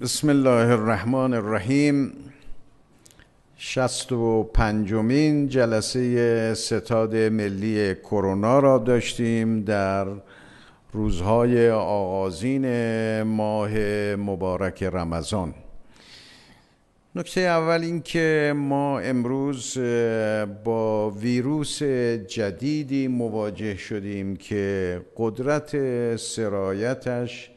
بسم الله الرحمن الرحیم شست و پنجمین جلسه ستاد ملی کرونا را داشتیم در روزهای آغازین ماه مبارک رمضان نکته اول اینکه ما امروز با ویروس جدیدی مواجه شدیم که قدرت سرایتش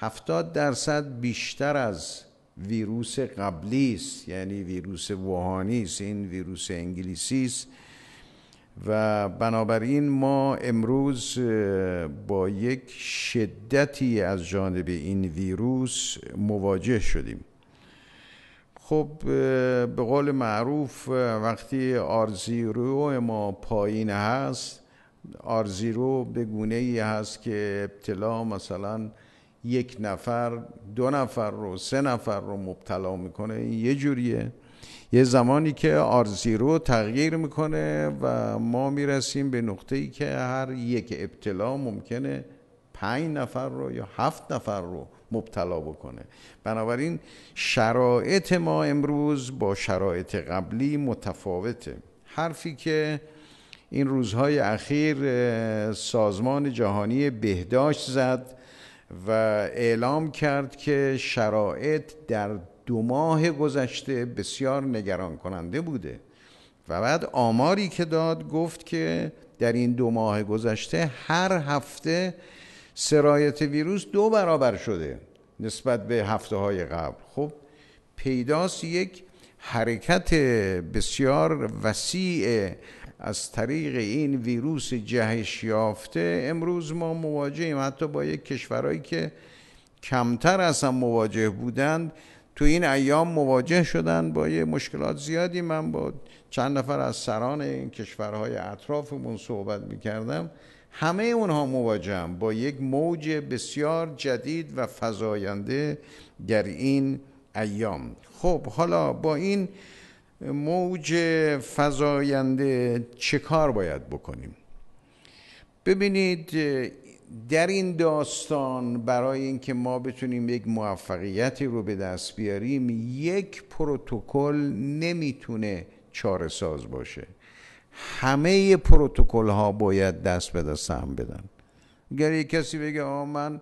70 درصد بیشتر از ویروس قبلی است یعنی ویروس ووهانی است این ویروس انگلیسی است و بنابراین ما امروز با یک شدتی از جانب این ویروس مواجه شدیم خب به قول معروف وقتی آرزیرو ما پایین هست آرزیرو به گونه ای هست که ابتلا مثلا یک نفر دو نفر رو سه نفر رو مبتلا میکنه این یه جوریه یه زمانی که آرزی رو تغییر میکنه و ما میرسیم به نقطه ای که هر یک ابتلا ممکنه پنج نفر رو یا هفت نفر رو مبتلا بکنه بنابراین شرایط ما امروز با شرایط قبلی متفاوته حرفی که این روزهای اخیر سازمان جهانی بهداشت زد و اعلام کرد که شرایط در دو ماه گذشته بسیار نگران کننده بوده و بعد آماری که داد گفت که در این دو ماه گذشته هر هفته سرایت ویروس دو برابر شده نسبت به هفته های قبل خب پیداست یک حرکت بسیار وسیع از طریق این ویروس جهش یافته امروز ما مواجهیم حتی با یک کشورهایی که کمتر از هم مواجه بودند تو این ایام مواجه شدن با یه مشکلات زیادی من با چند نفر از سران این کشورهای اطرافمون صحبت میکردم همه اونها مواجه با یک موج بسیار جدید و فزاینده در این ایام خب حالا با این موج فضاینده چه کار باید بکنیم ببینید در این داستان برای اینکه ما بتونیم یک موفقیتی رو به دست بیاریم یک پروتکل نمیتونه چاره ساز باشه همه پروتکل ها باید دست به دست هم بدن اگر یک کسی بگه آ من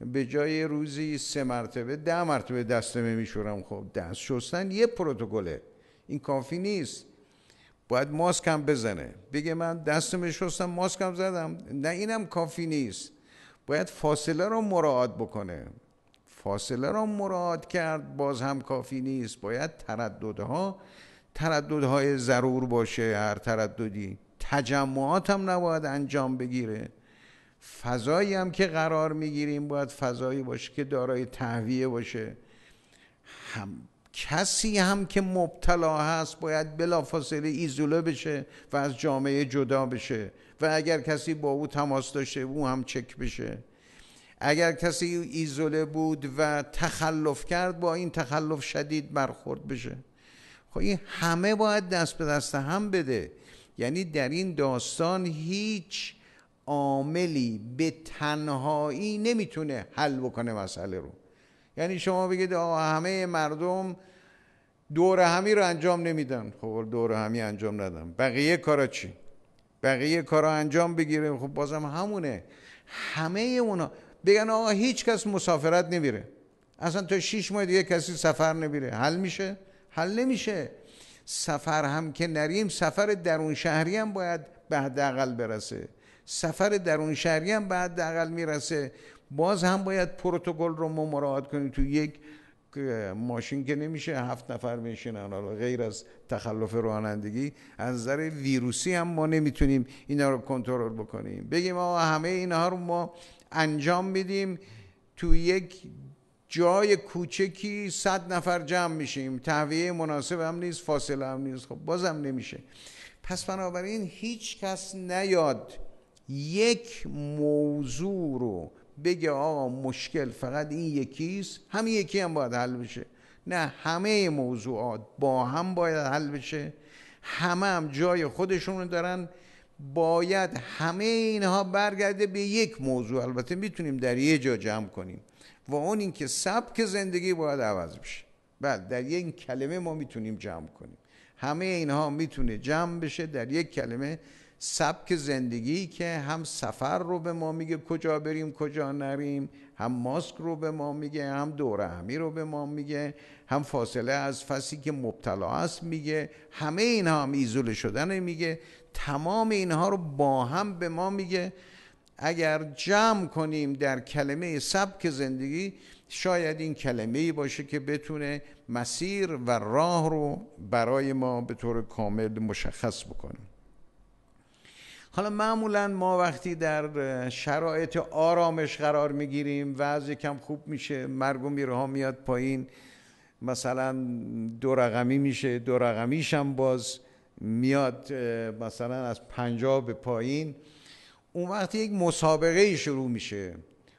به جای روزی سه مرتبه ده مرتبه دست میشورم خب دست شستن یه پروتکله این کافی نیست باید ماسک هم بزنه بگه من دستم شستم ماسک هم زدم نه اینم کافی نیست باید فاصله رو مراعات بکنه فاصله رو مراعات کرد باز هم کافی نیست باید ترددها ترددهای ضرور باشه هر ترددی تجمعات هم نباید انجام بگیره فضایی هم که قرار میگیریم باید فضایی باشه که دارای تهویه باشه هم کسی هم که مبتلا هست باید بلافاصله ایزوله بشه و از جامعه جدا بشه و اگر کسی با او تماس داشته او هم چک بشه اگر کسی ایزوله بود و تخلف کرد با این تخلف شدید برخورد بشه خب این همه باید دست به دست هم بده یعنی در این داستان هیچ عاملی به تنهایی نمیتونه حل بکنه مسئله رو یعنی شما بگید آقا همه مردم دور همی رو انجام نمیدن خب دور همی انجام ندن بقیه کارا چی بقیه کارا انجام بگیره خب بازم همونه همه اونا بگن آقا هیچ کس مسافرت نمیره اصلا تا شیش ماه دیگه کسی سفر نمیره حل میشه حل نمیشه سفر هم که نریم سفر درون شهری هم باید به حداقل برسه سفر درون شهری هم به حداقل میرسه باز هم باید پروتکل رو ما مراعات کنیم تو یک ماشین که نمیشه هفت نفر میشینن حالا غیر از تخلف رانندگی از نظر ویروسی هم ما نمیتونیم اینا رو کنترل بکنیم بگیم ما همه اینها رو ما انجام میدیم تو یک جای کوچکی صد نفر جمع میشیم تهویه مناسب هم نیست فاصله هم نیست خب هم نمیشه پس بنابراین هیچ کس نیاد یک موضوع رو بگه آقا مشکل فقط این یکی است همین یکی هم باید حل بشه نه همه موضوعات با هم باید حل بشه همه هم جای خودشون رو دارن باید همه اینها برگرده به یک موضوع البته میتونیم در یه جا جمع کنیم و اون اینکه سبک زندگی باید عوض بشه بله در یک کلمه ما میتونیم جمع کنیم همه اینها میتونه جمع بشه در یک کلمه سبک زندگی که هم سفر رو به ما میگه کجا بریم کجا نریم هم ماسک رو به ما میگه هم دوره همی رو به ما میگه هم فاصله از فسی که مبتلا است میگه همه اینها هم ایزوله شدن میگه تمام اینها رو با هم به ما میگه اگر جمع کنیم در کلمه سبک زندگی شاید این کلمه ای باشه که بتونه مسیر و راه رو برای ما به طور کامل مشخص بکنه حالا معمولا ما وقتی در شرایط آرامش قرار میگیریم از کم خوب میشه مرگ و میرها میاد پایین مثلا دو رقمی میشه دو رقمیش هم باز میاد مثلا از پنجاه به پایین اون وقتی یک مسابقه شروع میشه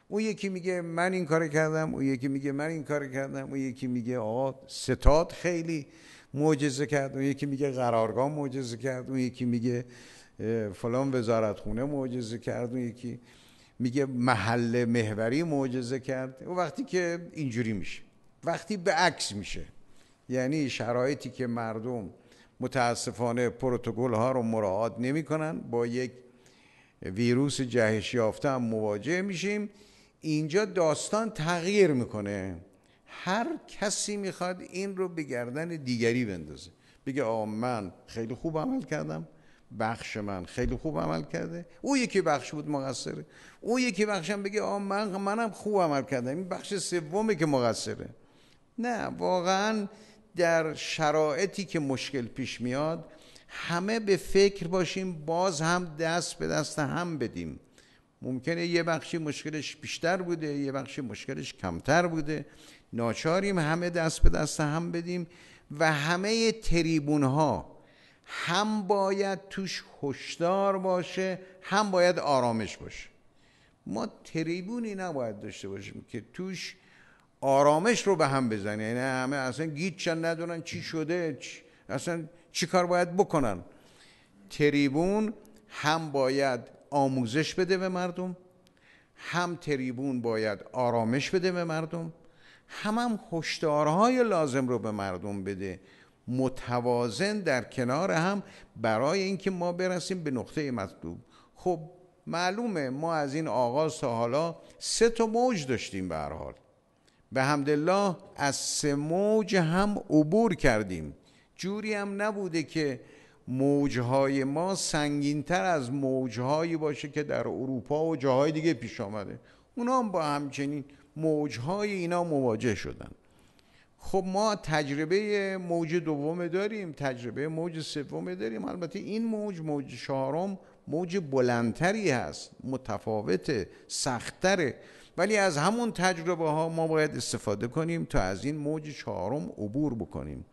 اون یکی میگه من این کار کردم اون یکی میگه من این کار کردم اون یکی میگه آقا ستاد خیلی معجزه کرد اون یکی میگه قرارگاه معجزه کرد اون یکی میگه فلان وزارتخونه معجزه کرد و یکی میگه محل محوری معجزه کرد و وقتی که اینجوری میشه وقتی به عکس میشه یعنی شرایطی که مردم متاسفانه پروتکل ها رو مراعات نمیکنن با یک ویروس جهش یافته هم مواجه میشیم اینجا داستان تغییر میکنه هر کسی میخواد این رو به گردن دیگری بندازه بگه آقا من خیلی خوب عمل کردم بخش من خیلی خوب عمل کرده او یکی بخش بود مقصره او یکی بخشم بگه آ من منم خوب عمل کردم این بخش سومه که مقصره نه واقعا در شرایطی که مشکل پیش میاد همه به فکر باشیم باز هم دست به دست هم بدیم ممکنه یه بخشی مشکلش بیشتر بوده یه بخشی مشکلش کمتر بوده ناچاریم همه دست به دست هم بدیم و همه تریبون ها هم باید توش هشدار باشه هم باید آرامش باشه ما تریبونی نباید داشته باشیم که توش آرامش رو به هم بزنه یعنی همه اصلا گیتچن ندونن چی شده اصلا چی کار باید بکنن تریبون هم باید آموزش بده به مردم هم تریبون باید آرامش بده به مردم هم هم هشدارهای لازم رو به مردم بده متوازن در کنار هم برای اینکه ما برسیم به نقطه مطلوب خب معلومه ما از این آغاز تا حالا سه تا موج داشتیم به هر حال به همدلله از سه موج هم عبور کردیم جوری هم نبوده که موجهای ما سنگینتر از موجهایی باشه که در اروپا و جاهای دیگه پیش آمده اونا هم با همچنین موجهای اینا مواجه شدن خب ما تجربه موج دومه داریم تجربه موج سوم داریم البته این موج موج چهارم موج بلندتری هست متفاوت سختتره. ولی از همون تجربه ها ما باید استفاده کنیم تا از این موج چهارم عبور بکنیم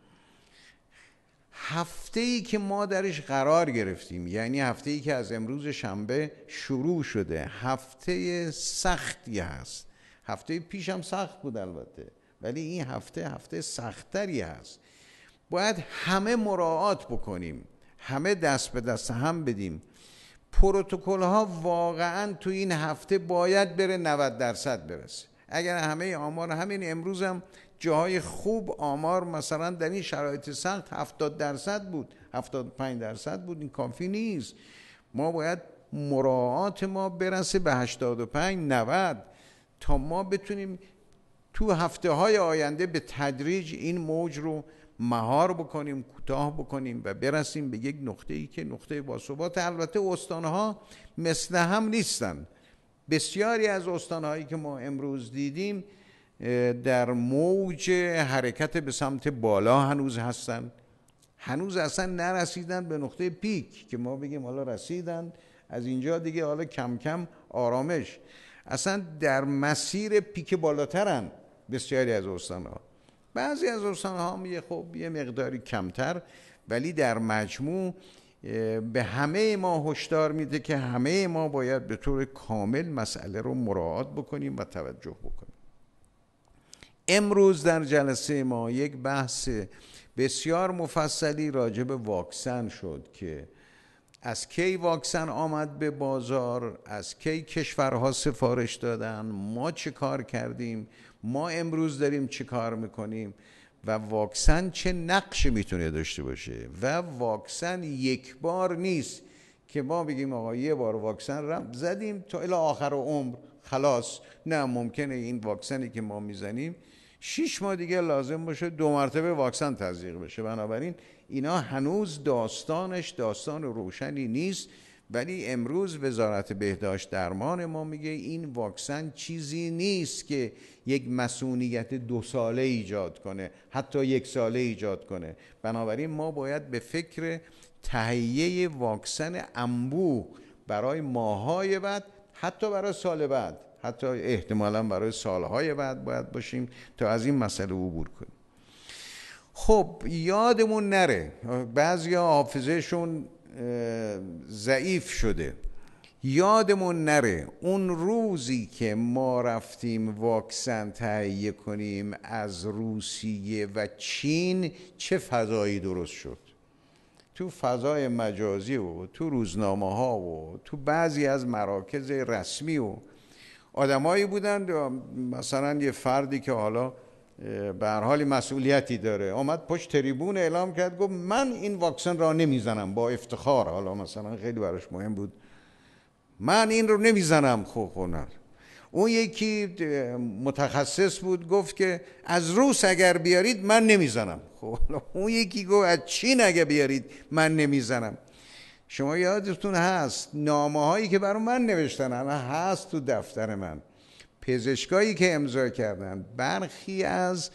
هفته ای که ما درش قرار گرفتیم یعنی هفته ای که از امروز شنبه شروع شده هفته سختی هست هفته پیش هم سخت بود البته ولی این هفته هفته سختری هست باید همه مراعات بکنیم همه دست به دست هم بدیم پروتکل ها واقعا تو این هفته باید بره 90 درصد برسه اگر همه آمار همین امروز هم جاهای خوب آمار مثلا در این شرایط سخت 70 درصد بود 75 درصد بود این کافی نیست ما باید مراعات ما برسه به 85 90 تا ما بتونیم تو هفته های آینده به تدریج این موج رو مهار بکنیم کوتاه بکنیم و برسیم به یک نقطه ای که نقطه باثبات البته ها مثل هم نیستند بسیاری از هایی که ما امروز دیدیم در موج حرکت به سمت بالا هنوز هستند هنوز اصلا نرسیدن به نقطه پیک که ما بگیم حالا رسیدن از اینجا دیگه حالا کم کم آرامش اصلا در مسیر پیک بالاترن بسیاری از استان ها بعضی از استان ها یه خب یه مقداری کمتر ولی در مجموع به همه ما هشدار میده که همه ما باید به طور کامل مسئله رو مراعات بکنیم و توجه بکنیم امروز در جلسه ما یک بحث بسیار مفصلی راجع به واکسن شد که از کی واکسن آمد به بازار از کی کشورها سفارش دادن ما چه کار کردیم ما امروز داریم چی کار میکنیم و واکسن چه نقش میتونه داشته باشه و واکسن یک بار نیست که ما بگیم آقا یه بار واکسن رم زدیم تا الی آخر عمر خلاص نه ممکنه این واکسنی که ما میزنیم شیش ماه دیگه لازم باشه دو مرتبه واکسن تزریق بشه بنابراین اینا هنوز داستانش داستان روشنی نیست ولی امروز وزارت بهداشت درمان ما میگه این واکسن چیزی نیست که یک مسئولیت دو ساله ایجاد کنه حتی یک ساله ایجاد کنه بنابراین ما باید به فکر تهیه واکسن انبوه برای ماهای بعد حتی برای سال بعد حتی احتمالا برای سالهای بعد باید باشیم تا از این مسئله عبور کنیم خب یادمون نره بعضی حافظهشون ضعیف شده یادمون نره اون روزی که ما رفتیم واکسن تهیه کنیم از روسیه و چین چه فضایی درست شد تو فضای مجازی و تو روزنامه ها و تو بعضی از مراکز رسمی و آدمایی بودن مثلا یه فردی که حالا به حال مسئولیتی داره آمد پشت تریبون اعلام کرد گفت من این واکسن را نمیزنم با افتخار حالا مثلا خیلی براش مهم بود من این رو نمیزنم خب هنر اون یکی متخصص بود گفت که از روس اگر بیارید من نمیزنم خب اون یکی گفت از چین اگر بیارید من نمیزنم شما یادتون هست نامه هایی که برای من نوشتن هست تو دفتر من پزشکایی که امضا کردن برخی از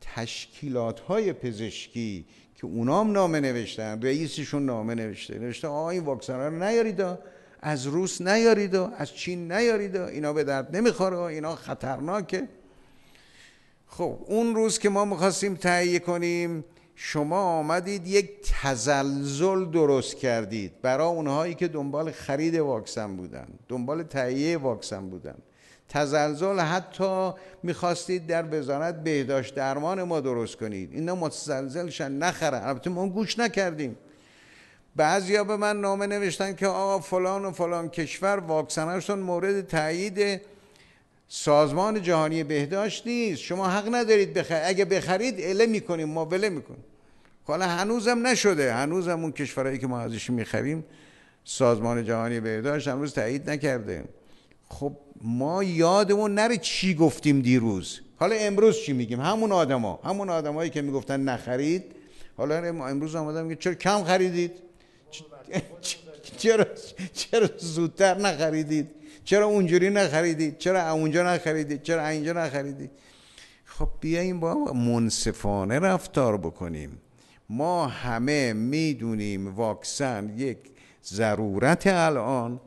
تشکیلات های پزشکی که اونام نامه نوشتن رئیسشون نامه نوشته نوشته آقا این واکسن رو نیارید از روس نیارید از چین نیارید اینا به درد نمیخوره اینا خطرناکه خب اون روز که ما میخواستیم تهیه کنیم شما آمدید یک تزلزل درست کردید برای اونهایی که دنبال خرید واکسن بودن دنبال تهیه واکسن بودن تزلزل حتی میخواستید در بزارت بهداشت درمان ما درست کنید اینا تزلزلشن نخره البته ما گوش نکردیم بعضیا به من نامه نوشتن که آقا فلان و فلان کشور واکسنشون مورد تایید سازمان جهانی بهداشت نیست شما حق ندارید بخرید اگه بخرید اله میکنیم ما وله میکنیم حالا خب هنوزم نشده هنوزم اون کشورهایی که ما ازش میخریم سازمان جهانی بهداشت هنوز تایید نکرده خب ما یادمون نره چی گفتیم دیروز حالا امروز چی میگیم همون آدما همون آدمایی که میگفتن نخرید حالا آره، امروز آمدم میگه چرا کم خریدید چرا چرا زودتر نخریدید چرا اونجوری نخریدید چرا اونجا نخریدید چرا اینجا نخریدید خب بیاییم با منصفانه رفتار بکنیم ما همه میدونیم واکسن یک ضرورت الان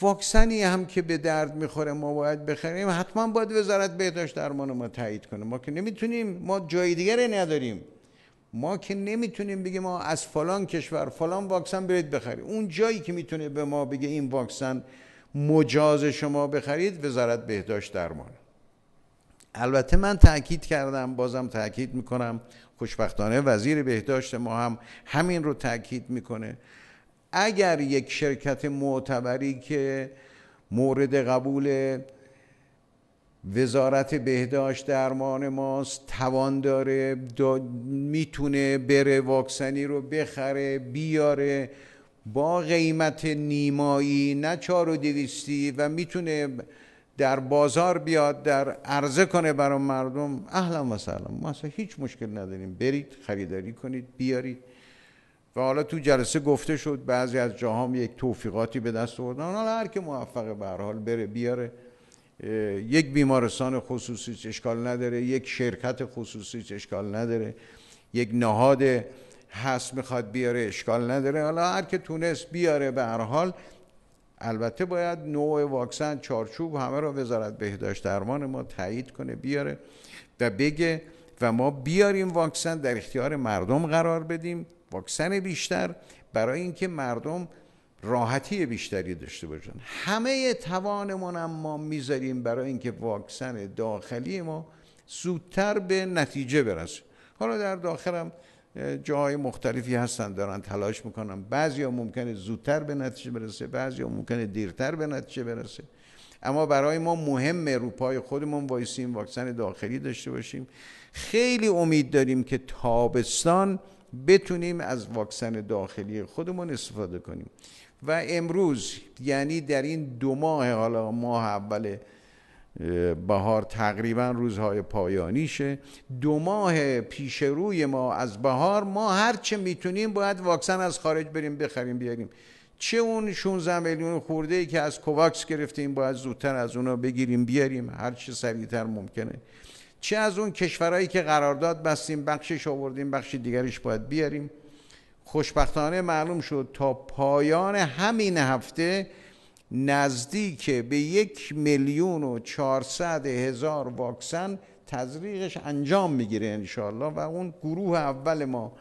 واکسنی هم که به درد میخوره ما باید بخریم حتما باید وزارت بهداشت درمان ما تایید کنه ما که نمیتونیم ما جای دیگری نداریم ما که نمیتونیم بگیم ما از فلان کشور فلان واکسن برید بخرید اون جایی که میتونه به ما بگه این واکسن مجاز شما بخرید وزارت بهداشت درمان البته من تاکید کردم بازم تاکید میکنم خوشبختانه وزیر بهداشت ما هم همین رو تاکید میکنه اگر یک شرکت معتبری که مورد قبول وزارت بهداشت درمان ماست توان داره دا میتونه بره واکسنی رو بخره بیاره با قیمت نیمایی نه چار و دویستی و میتونه در بازار بیاد در عرضه کنه برای مردم اهلا و سلام ما اصلا هیچ مشکل نداریم برید خریداری کنید بیارید و حالا تو جلسه گفته شد بعضی از جاهام یک توفیقاتی به دست آوردن حالا هر که موفق به هر حال بره بیاره یک بیمارستان خصوصی اشکال نداره یک شرکت خصوصی اشکال نداره یک نهاد هست میخواد بیاره اشکال نداره حالا هر که تونست بیاره به هر حال البته باید نوع واکسن چارچوب همه رو وزارت بهداشت درمان ما تایید کنه بیاره و بگه و ما بیاریم واکسن در اختیار مردم قرار بدیم واکسن بیشتر برای اینکه مردم راحتی بیشتری داشته باشن همه توانمون هم ما میذاریم برای اینکه واکسن داخلی ما زودتر به نتیجه برسه حالا در داخلم جاهای مختلفی هستن دارن تلاش میکنن بعضی ها ممکنه زودتر به نتیجه برسه بعضی ها ممکنه دیرتر به نتیجه برسه اما برای ما مهمه رو خودمون وایسیم واکسن داخلی داشته باشیم خیلی امید داریم که تابستان بتونیم از واکسن داخلی خودمون استفاده کنیم و امروز یعنی در این دو ماه حالا ماه اول بهار تقریبا روزهای پایانیشه دو ماه پیش روی ما از بهار ما هر چه میتونیم باید واکسن از خارج بریم بخریم بیاریم چه اون 16 میلیون خورده ای که از کوواکس گرفتیم باید زودتر از اونا بگیریم بیاریم هر چه سریعتر ممکنه چه از اون کشورهایی که قرارداد بستیم بخشش آوردیم بخش دیگریش باید بیاریم خوشبختانه معلوم شد تا پایان همین هفته نزدیک به یک میلیون و چهارصد هزار واکسن تزریقش انجام میگیره انشاءالله و اون گروه اول ما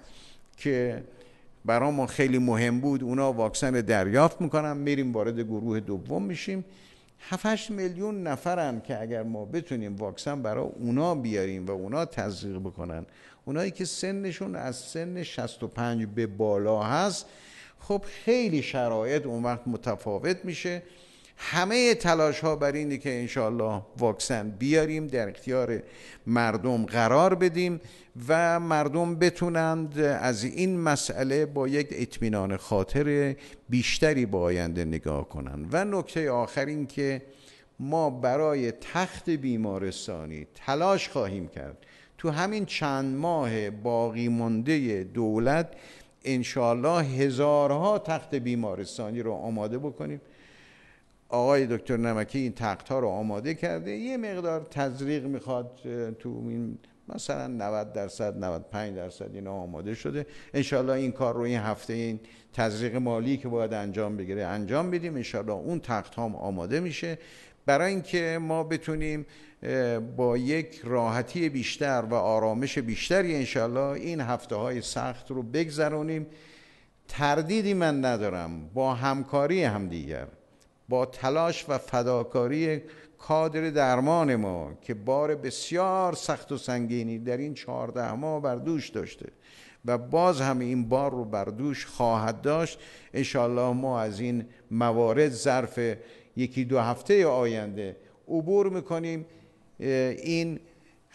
که برای ما خیلی مهم بود اونا واکسن دریافت میکنن میریم وارد گروه دوم میشیم 7 میلیون نفرن که اگر ما بتونیم واکسن برای اونا بیاریم و اونا تزریق بکنن اونایی که سنشون از سن 65 به بالا هست خب خیلی شرایط اون وقت متفاوت میشه همه تلاش ها بر اینه که انشالله واکسن بیاریم در اختیار مردم قرار بدیم و مردم بتونند از این مسئله با یک اطمینان خاطر بیشتری با آینده نگاه کنند و نکته آخر این که ما برای تخت بیمارستانی تلاش خواهیم کرد تو همین چند ماه باقی مانده دولت انشالله هزارها تخت بیمارستانی رو آماده بکنیم آقای دکتر نمکی این تخت ها رو آماده کرده یه مقدار تزریق میخواد تو این مثلا 90 درصد 95 درصد اینا آماده شده انشالله این کار رو این هفته این تزریق مالی که باید انجام بگیره انجام بدیم انشالله اون تخت هم آماده میشه برای اینکه ما بتونیم با یک راحتی بیشتر و آرامش بیشتری انشالله این هفته های سخت رو بگذرونیم تردیدی من ندارم با همکاری همدیگر با تلاش و فداکاری کادر درمان ما که بار بسیار سخت و سنگینی در این چهارده ماه بر دوش داشته و باز هم این بار رو بر دوش خواهد داشت انشاءالله ما از این موارد ظرف یکی دو هفته آینده عبور میکنیم این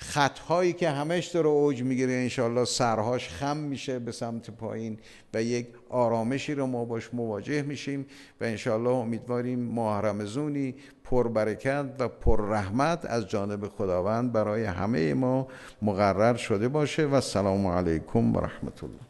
خطهایی که همش داره اوج میگیره انشالله سرهاش خم میشه به سمت پایین و یک آرامشی رو ما باش مواجه میشیم و انشالله امیدواریم ماه رمزونی پربرکت و پررحمت از جانب خداوند برای همه ما مقرر شده باشه و سلام علیکم و رحمت الله